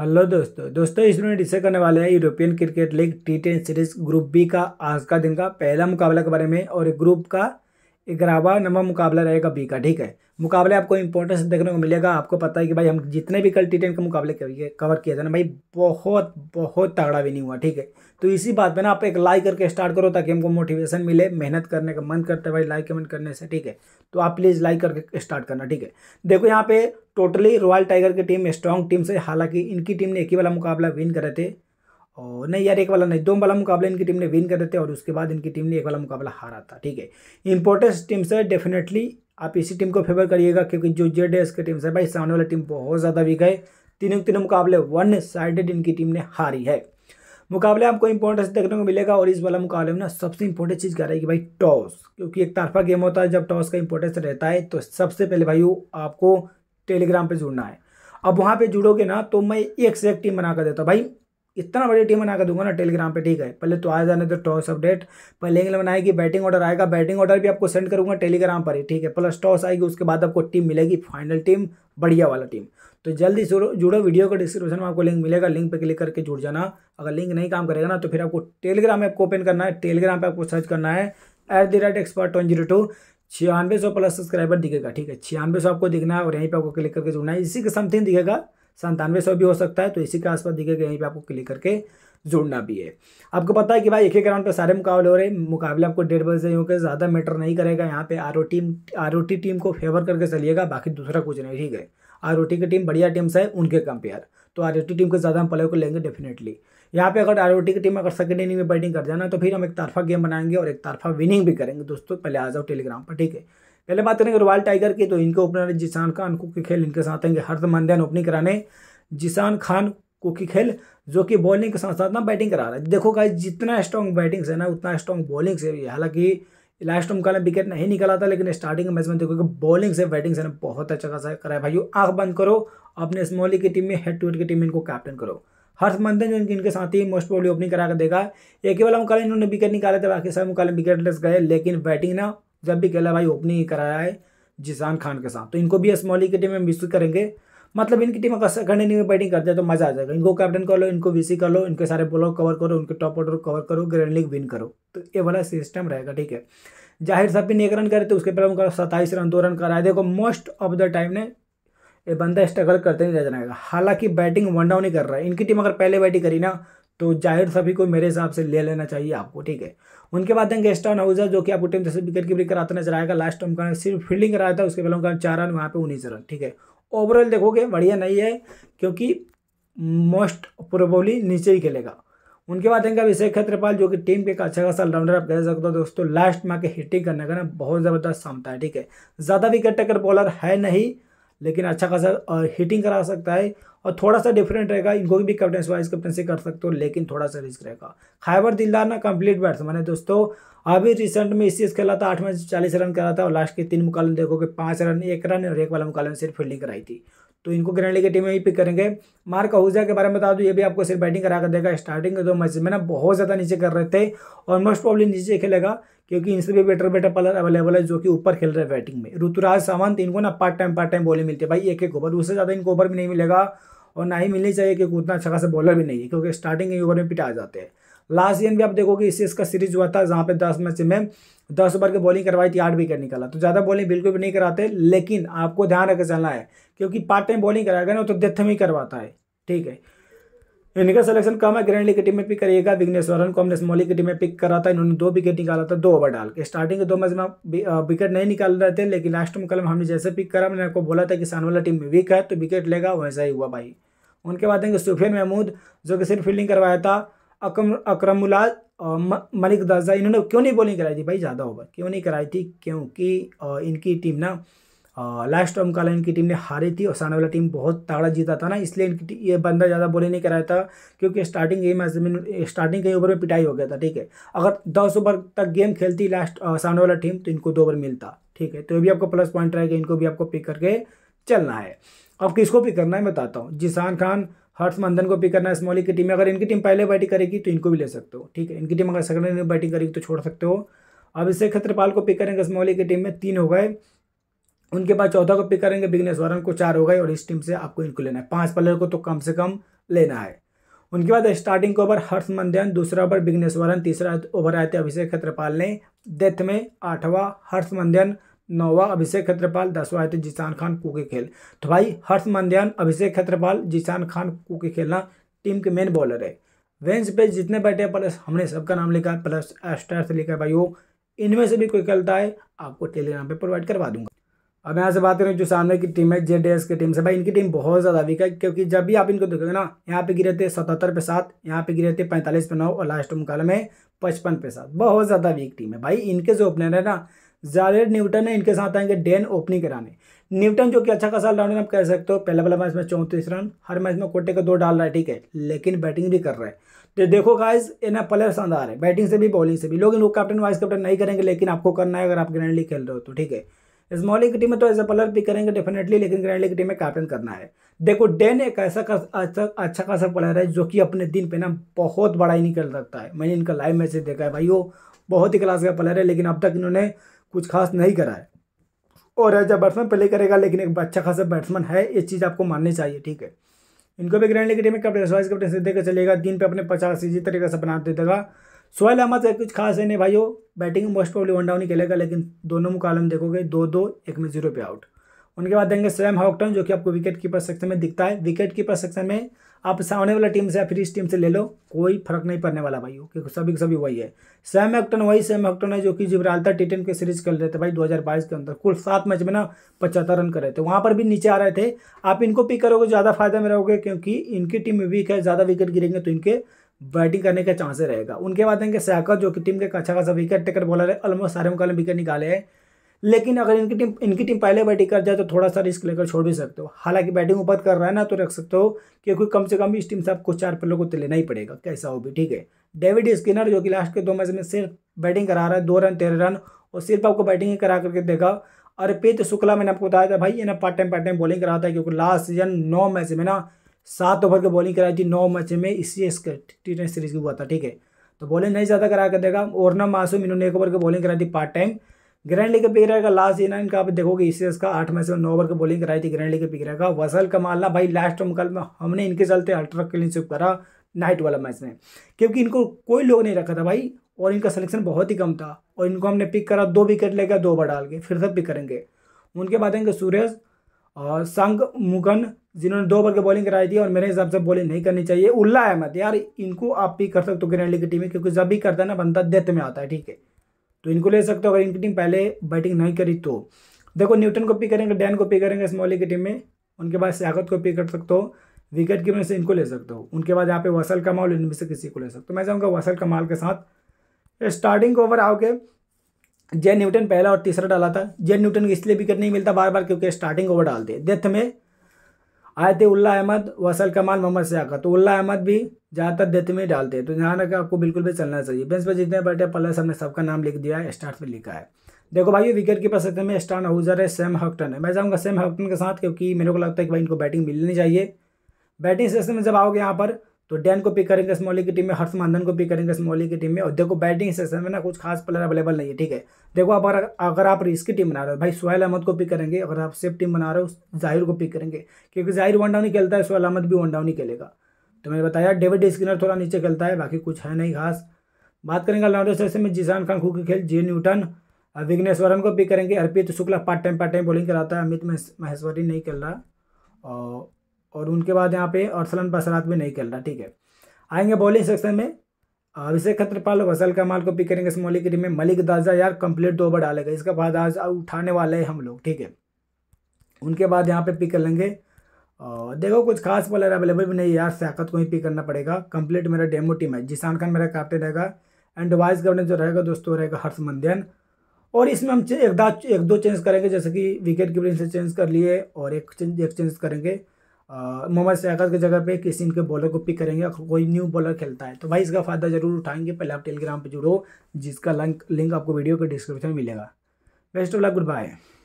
hello दोस्तों दोस्तों इस में डिस्कस करने वाले हैं European cricket league T series group B का आज का दिन का पहला मुकाबला के बारे में और ग्रुप का ग्यारहवा नंबर मुकाबला रहेगा बी का ठीक है मुकाबले आपको इंपॉर्टेंस देखने को मिलेगा आपको पता है कि भाई हम जितने भी कल टी टेन के मुकाबले कवर किया था ना भाई बहुत बहुत तगड़ा विनिंग हुआ ठीक है तो इसी बात पे ना आप एक लाइक करके स्टार्ट करो ताकि हमको मोटिवेशन मिले मेहनत करने का मन करता है भाई लाइक कमेंट करने से ठीक है तो आप प्लीज़ लाइक करके स्टार्ट करना ठीक है देखो यहाँ पे टोटली रॉयल टाइगर की टीम स्ट्रॉन्ग टीम से हालांकि इनकी टीम ने एक ही वाला मुकाबला विन करे थे और नहीं यार एक वाला नहीं दो वाला मुकाबला इनकी टीम ने विन कर देते और उसके बाद इनकी टीम ने एक वाला मुकाबला हारा था ठीक है इंपोर्टेंस टीम से डेफिनेटली आप इसी टीम को फेवर करिएगा क्योंकि जो जेड एस की टीम से भाई सामने वाली टीम बहुत ज़्यादा वीक है तीनों तीनों मुकाबले वन साइडेड इनकी टीम ने हारी है मुकाबले आपको इंपॉर्टेंस देखने को मिलेगा और इस वाला मुकाबले में ना सबसे इंपॉर्टेंट चीज़ क्या रहेगी भाई टॉस क्योंकि एक तरफा गेम होता है जब टॉस का इंपॉर्टेंस रहता है तो सबसे पहले भाई वो आपको टेलीग्राम पे जुड़ना है अब वहाँ पे जुड़ोगे ना तो मैं एक से एक टीम बना कर देता हूँ भाई इतना बड़ी टीम बना दूंगा ना टेलीग्राम पे ठीक है पहले तो आ जाने तो टॉस अपडेट पहले इंग्लैंड बनाएगी बैटिंग ऑर्डर आएगा बैटिंग ऑर्डर भी आपको सेंड करूंगा टेलीग्राम पर ही ठीक है प्लस टॉस आएगी उसके बाद आपको टीम मिलेगी फाइनल टीम बढ़िया वाला टीम तो जल्दी जुड़ो वीडियो का डिस्क्रिप्शन में आपको लिंक मिलेगा लिंक पर क्लिक करके जुड़ जाना अगर लिंक नहीं काम करेगा ना तो फिर आपको टेलीग्राम ऐप को ओपन करना है टेलीग्राम पे आपको सर्च करना है at the rate expert zero two छियानवे सौ प्लस सब्सक्राइबर दिखेगा ठीक है छियानवे सौ आपको दिखना है और यहीं पे आपको क्लिक करके जुड़ना है इसी के समथिंग दिखेगा संतानवे सौ भी हो सकता है तो इसी के आसपास दिखेगा यहीं पर आपको क्लिक करके जोड़ना भी है आपको पता है कि भाई एक ही ग्राउंड पे सारे मुकाबले हो रहे हैं मुकाबले आपको डेढ़ बजे से यूँ के ज़्यादा मैटर नहीं करेगा यहाँ पे आर टीम आर टीम को फेवर करके चलिएगा बाकी दूसरा कुछ नहीं ठीक है आर की टीम बढ़िया टीम्स है उनके कंपेयर तो आर टीम के ज़्यादा हम प्लेयर को लेंगे डेफिनेटली यहाँ पे अगर आर की टीम अगर सेकेंड इनिंग में बैटिंग कर जाना तो फिर हम एक तरफा गेम बनाएंगे और एक तरफा विनिंग भी करेंगे दोस्तों पहले आ जाओ टेलीग्राम पर ठीक है पहले बात करेंगे रॉयल टाइगर की तो इनके ओपनर जिसान खान कुकी खेल इनके साथ आएंगे हर्ष मंदन ओपनिंग कराने जिसान खान कुकी खेल जो कि बॉलिंग के साथ साथ ना बैटिंग करा रहा है देखो गाइस जितना स्ट्रॉन्ग बैटिंग है ना उतना स्ट्रॉन्ग बॉलिंग से भी है हालांकि लास्ट ओम का विकेट नहीं निकला था लेकिन स्टार्टिंग मैच में देखो कि बॉलिंग से बैटिंग से ना बहुत अच्छा खासा करा है भाइयों आंख बंद करो अपने स्मॉली की टीम में हेड टू हेड की टीम इनको कैप्टन करो हर्ष मंदन जो इनके इनके साथ ही मोस्ट प्रॉब्ली ओपनिंग करा कर देगा एक ही वाला मुकाबले इन्होंने विकेट निकाले थे बाकी सारे मुकाबले विकेट लेस गए लेकिन बैटिंग ना जब भी कहला भाई ओपनिंग कराया है जिसान खान के साथ तो इनको भी स्मॉली की टीम में मिस करेंगे मतलब इनकी टीम अगर सेकंड इनिंग में बैटिंग कर जाए तो मजा आ जाएगा इनको कैप्टन कर लो इनको वीसी कर लो इनके सारे बॉलर कवर करो उनके टॉप ऑर्डर कवर करो ग्रैंड लीग विन करो तो ये वाला सिस्टम रहेगा ठीक है जाहिर साहब भी एक रन करे तो उसके पहले उनका सत्ताईस रन दो रन कराए देखो मोस्ट ऑफ द टाइम ने ये बंदा स्ट्रगल करते नहीं रह जाएगा हालांकि बैटिंग वन डाउन ही कर रहा है इनकी टीम अगर पहले बैटिंग करी ना तो जाहिर सभी को मेरे हिसाब से ले लेना चाहिए आपको ठीक है उनके बाद देंगे एस्टॉन हाउजर जो कि आपको टीम जैसे विकेट कीपर कराता नजर आएगा लास्ट टाइम का सिर्फ फील्डिंग कराया था उसके पहले उनका चार रन वहाँ पे उन्नीस रन ठीक है ओवरऑल देखोगे बढ़िया नहीं है क्योंकि मोस्ट प्रोबली नीचे ही खेलेगा उनके बाद इनका अभिषेक खत्रपाल जो कि टीम के एक अच्छा खासा ऑलराउंडर आप कह सकते हो दोस्तों लास्ट में आके हिटिंग करने का ना बहुत ज़बरदस्त क्षमता है ठीक है ज़्यादा विकेट टेकर बॉलर है नहीं लेकिन अच्छा खासा हिटिंग करा सकता है और थोड़ा सा डिफरेंट रहेगा इनको भी कैप्टन वाइस कैप्टन से कर सकते हो लेकिन थोड़ा सा रिस्क रहेगा खैबर दिलदार ना कंप्लीट बैट्स मैंने दोस्तों अभी रिसेंट में इसी खेला था आठ मैच चालीस रन करा था और लास्ट के तीन मुकाबले देखोगे पाँच रन एक रन और एक वाला मुकाबले में सिर्फ फील्डिंग कराई थी तो इनको ग्रैंड लीग की टीम में ही पिक करेंगे मार्क आहूजा के बारे में बता दूँ ये भी आपको सिर्फ बैटिंग करा कर देगा स्टार्टिंग के दो मैच में ना बहुत ज़्यादा नीचे कर रहे थे और मोस्ट प्रॉब्लम नीचे खेलेगा क्योंकि इनसे भी बेटर बेटर प्लेयर अवेलेबल है जो कि ऊपर खेल रहे हैं बैटिंग में ऋतुराज सावंत इनको ना part time part time bowling मिलती है भाई एक एक ओवर उससे ज़्यादा इनको ओवर भी नहीं मिलेगा और ना ही मिलनी चाहिए क्योंकि उतना अच्छा खासा बॉलर भी नहीं है क्योंकि स्टार्टिंग के ओवर में पिटा जाते हैं लास्ट ईयर भी आप देखोगे इससे इसका सीरीज हुआ था जहाँ पे दस मैच में दस ओवर की बॉलिंग करवाई थी आठ विकेट निकाला तो ज़्यादा बॉलिंग बिल्कुल भी नहीं कराते लेकिन आपको ध्यान रखकर चलना है क्योंकि पार्ट टाइम बॉलिंग कराएगा ना तो डेथ में ही करवाता है ठीक है इनका सिलेक्शन कम है ग्रैंड लीग की टीम में पिक करिएगा विघ्नेश्वरन को हमने स्मॉली की टीम में पिक करा था इन्होंने दो विकेट निकाला था दो ओवर डाल के स्टार्टिंग के दो मैच में विकेट नहीं निकाल रहे थे लेकिन लास्ट में कल हमने जैसे पिक करा मैंने आपको बोला था कि सानवाला टीम में वीक है तो विकेट लेगा वैसा ही हुआ भाई उनके बाद आएंगे सुफेन महमूद जो कि सिर्फ फील्डिंग करवाया था अक्रम अक्रमुला मलिक दाजा इन्होंने क्यों नहीं बॉलिंग कराई थी भाई ज़्यादा ओवर क्यों नहीं कराई थी क्योंकि इनकी टीम ना लास्ट ओम काला इनकी टीम ने हारी थी और सामने वाला टीम बहुत तगड़ा जीता था ना इसलिए इनकी ये बंदा ज़्यादा बॉलिंग नहीं कराया था क्योंकि स्टार्टिंग गेम में स्टार्टिंग के ओवर में पिटाई हो गया था ठीक है अगर दस ओवर तक गेम खेलती लास्ट सामने वाला टीम तो इनको दो ओवर मिलता ठीक है तो ये भी आपको प्लस पॉइंट रहेगा इनको भी आपको पिक करके चलना है अब किसको पिक करना है बताता हूँ जिसान खान मंदन को पिक करना है स्मॉली की टीम में अगर इनकी टीम पहले बैटिंग करेगी तो इनको भी ले सकते हो ठीक है इनकी टीम अगर सेकंड बैटिंग करेगी तो छोड़ सकते हो अब इसे खतरपाल को पिक करेंगे स्मॉली की टीम में तीन हो गए उनके बाद चौथा को पिक करेंगे विघ्नेश्वरन को चार हो गए और इस टीम से आपको इनको लेना है पाँच प्लेयर को तो कम से कम लेना है उनके बाद स्टार्टिंग के ओवर हर्ष मंदन दूसरा ओवर विघ्नेश्वरन तीसरा ओवर आए थे अभिषेक खत्रपाल ने डेथ में आठवा हर्ष मंदन नौवा अभिषेक खत्रपाल दसवा है तो जीशान खान कुके खेल तो भाई हर्ष मंदयान अभिषेक खत्रपाल जिसान खान कुके खेलना टीम के मेन बॉलर है वेंस पे जितने बैठे प्लस हमने सबका नाम लिखा है प्लस एस्टार से लिखा है भाई वो इनमें से भी कोई खेलता है आपको टेलीग्राम पे प्रोवाइड करवा दूंगा अब यहाँ से बात करें जो सामने की टीम है जे की टीम से भाई इनकी टीम बहुत ज़्यादा वीक है क्योंकि जब भी आप इनको देखोगे ना यहाँ पे गिरे थे सतहत्तर पे सात यहाँ पे गिरे थे पैंतालीस पे नौ और लास्ट मुकाल में पचपन पे सात बहुत ज़्यादा वीक टीम है भाई इनके जो ओपनर है ना जारेड न्यूटन है इनके साथ आएंगे डेन ओपनिंग कराने न्यूटन जो कि अच्छा खासा ऑलराउंडर आप कह सकते हो पहला वाला मैच में चौंतीस रन हर मैच में कोटे का दो डाल रहा है ठीक है लेकिन बैटिंग भी कर रहा है तो देखो गाइज इन्हें प्लेयर शानदार है बैटिंग से भी बॉलिंग से भी लोग इनको कैप्टन वाइस कैप्टन नहीं करेंगे लेकिन आपको करना है अगर आप ग्रैंडली खेल रहे हो तो ठीक है स्मॉलिंग की टीम में तो एज ए प्लेयर भी करेंगे डेफिनेटली लेकिन ग्रैंडली की टीम में कैप्टन करना है देखो डेन एक ऐसा अच्छा अच्छा खासा प्लेयर है जो कि अपने दिन पे ना बहुत बड़ा ही कर सकता है मैंने इनका लाइव मैसेज देखा है भाई वो बहुत ही क्लास का प्लेयर है लेकिन अब तक इन्होंने कुछ खास नहीं करा है और एज अ बैट्समैन प्ले करेगा लेकिन एक अच्छा खासा बैट्समैन है ये चीज़ आपको माननी चाहिए ठीक है इनको भी ग्रैंड लीग टीम में कैप्टन सोहेल कैप्टन से देकर चलेगा दिन पे अपने पचास इसी तरीके से बना दे देगा सोहेल अहमद से कुछ खास है नहीं भाई batting most problem one down ही खेलेगा लेकिन दोनों मुकालम देखोगे दो दो एक में जीरो पे आउट उनके बाद देंगे सैम हॉकटन जो कि आपको विकेट कीपर सेक्शन में दिखता है विकेट कीपर सेक्शन में आप सामने वाला टीम से या फिर इस टीम से ले लो कोई फर्क नहीं पड़ने वाला भाई क्योंकि सभी सभी वही है सैम एक्टन वही सैम एक्टन है जो कि जिब्राल्टर टेन के सीरीज खेल रहे थे भाई 2022 के अंदर कुल सात मैच में ना पचहत्तर रन कर रहे थे वहाँ पर भी नीचे आ रहे थे आप इनको पिक करोगे ज़्यादा फायदा में रहोगे क्योंकि इनकी टीम वीक है ज़्यादा विकेट गिरेंगे तो इनके बैटिंग करने का चांसेस रहेगा उनके बाद इनके सैकर जो कि टीम के अच्छा खासा विकेट टेकर बॉलर है ऑलमोस्ट सारे मुकाबले विकेट निकाले हैं लेकिन अगर इनकी टीम इनकी टीम पहले बैटिंग कर जाए तो थोड़ा सा रिस्क लेकर छोड़ भी सकते हो हालांकि बैटिंग ऊपर कर रहा है ना तो रख सकते हो क्योंकि कम से कम इस टीम से आपको चार प्लेयर को तो लेना ही पड़ेगा कैसा हो भी ठीक है डेविड स्किनर जो कि लास्ट के दो मैच में सिर्फ बैटिंग करा रहा है दो रन तेरह रन और सिर्फ आपको बैटिंग ही करा करके देगा अर्पित शुक्ला मैंने आपको बताया था भाई ये ना part time part time bowling कराता है क्योंकि लास्ट सीजन नौ मैच में ना सात ओवर की बॉलिंग कराई थी नौ मैच में इसी टी ट्वेंटी सीरीज हुआ था ठीक है तो बॉलिंग नहीं ज़्यादा करा कर देगा ना मासूम इन्होंने एक ओवर की बॉलिंग कराई थी part time grand league pick रहेगा लास्ट इन इनका आप देखोगे इससे इसका आठ में से नौ ओवर की बॉलिंग कराई थी ग्रैंड लीग पिक का वसल कमालना भाई लास्ट कल में हमने इनके चलते अल्ट्रा क्लीन स्विप करा नाइट वाला मैच में क्योंकि इनको कोई लोग नहीं रखा था भाई और इनका सिलेक्शन बहुत ही कम था और इनको हमने पिक करा दो विकेट ले दो ओवर डाल के फिर से पिक करेंगे उनके बाद आएंगे सूरज और संग मुगन जिन्होंने दो ओवर की बॉलिंग कराई थी और मेरे हिसाब से बॉलिंग नहीं करनी चाहिए उल्ला अहमद यार इनको आप पिक कर सकते हो ग्रैंड लीग की टीम में क्योंकि जब भी करता है ना बंदा डेथ में आता है ठीक है तो इनको ले सकते हो अगर इनकी टीम पहले बैटिंग नहीं करी तो देखो न्यूटन को पिक करेंगे डैन को पिक करेंगे स्मॉली की टीम में उनके बाद सियागत को पिक कर सकते हो विकेट कीपर से इनको ले सकते हो उनके बाद यहाँ पे वसल कमाल इनमें से किसी को ले सकते हो तो मैं चाहूँगा वसल कमाल के साथ स्टार्टिंग ओवर आओ के जय न्यूटन पहला और तीसरा डाला था जय न्यूटन को इसलिए विकेट नहीं मिलता बार बार क्योंकि स्टार्टिंग ओवर डालते डेथ में आए थे उल्ला अहमद वसल कमाल मोहम्मद सियाका तो उल्ला अहमद भी ज़्यादातर डेथ में डालते हैं तो ध्यान रखें आपको बिल्कुल भी चलना चाहिए बेंच पर जितने बैठे सब ने सबका नाम लिख दिया है स्टार्ट पर लिखा है देखो भाई विकेट कीपर सेक्टर में स्टार हाउजर है सेम हक्टन है मैं जाऊँगा सेम हक्टन के साथ क्योंकि मेरे को लगता है कि भाई इनको बैटिंग मिलनी चाहिए बैटिंग सेशन में जब आओगे यहाँ पर तो डैन को पिक करेंगे स्मॉली की टीम में हर्ष मंदन को पिक करेंगे स्मॉली की टीम में और देखो बैटिंग सेशन में ना कुछ खास प्लेयर अवेलेबल नहीं है ठीक है देखो आप अगर अगर आप इसकी टीम बना रहे हो भाई सोहेल अहमद को पिक करेंगे अगर आप सेफ टीम बना रहे हो जाहिर को पिक करेंगे क्योंकि जाहिर वन डाउन ही खेलता है सोहेल अहमद भी वन डाउन ही खेलेगा तो मैंने बताया डेविड स्किनर थोड़ा नीचे खेलता है बाकी कुछ है नहीं खास बात करेंगे ऑलराउंडर सेशन में जीशान खान खू के खेल जे न्यूटन विघ्नेश्वरन को पिक करेंगे Arpit Shukla part time part time bowling कराता है अमित महेश्वरी नहीं खेल रहा और और उनके बाद यहाँ पे अरसलन बसरात भी नहीं खेल रहा ठीक है आएंगे बॉलिंग सेक्शन में अभिषेक खत्रपाल वसल कमाल को पिक करेंगे स्मॉली टीम में मलिक दाजा यार कंप्लीट दो ओवर डालेगा इसका बाद आज उठाने वाले हैं हम लोग ठीक है उनके बाद यहाँ पे पिक कर लेंगे और देखो कुछ खास बॉलर अवेलेबल भी नहीं यार सियाकत को ही पिक करना पड़ेगा कंप्लीट मेरा डेमो टीम है जिसान खान मेरा कैप्टन रहेगा एंड वाइस कैप्टन जो रहेगा दोस्तों रहेगा हर्ष मंदियन और इसमें हम एक एक दो चेंज करेंगे जैसे कि विकेट कीपिंग से चेंज कर लिए और एक चेंज एक चेंज करेंगे मोहम्मद सियाकत की जगह पे किसी इनके बॉलर को पिक करेंगे कोई न्यू बॉलर खेलता है तो भाई इसका फ़ायदा ज़रूर उठाएंगे पहले आप टेलीग्राम पर जुड़ो जिसका लिंक लिंक आपको वीडियो के डिस्क्रिप्शन में मिलेगा best of luck good bye